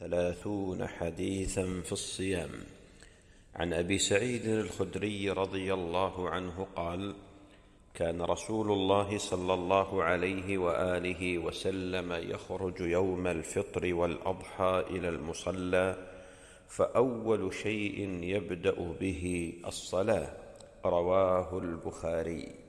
ثلاثون حديثا في الصيام عن ابي سعيد الخدري رضي الله عنه قال كان رسول الله صلى الله عليه واله وسلم يخرج يوم الفطر والاضحى الى المصلى فاول شيء يبدا به الصلاه رواه البخاري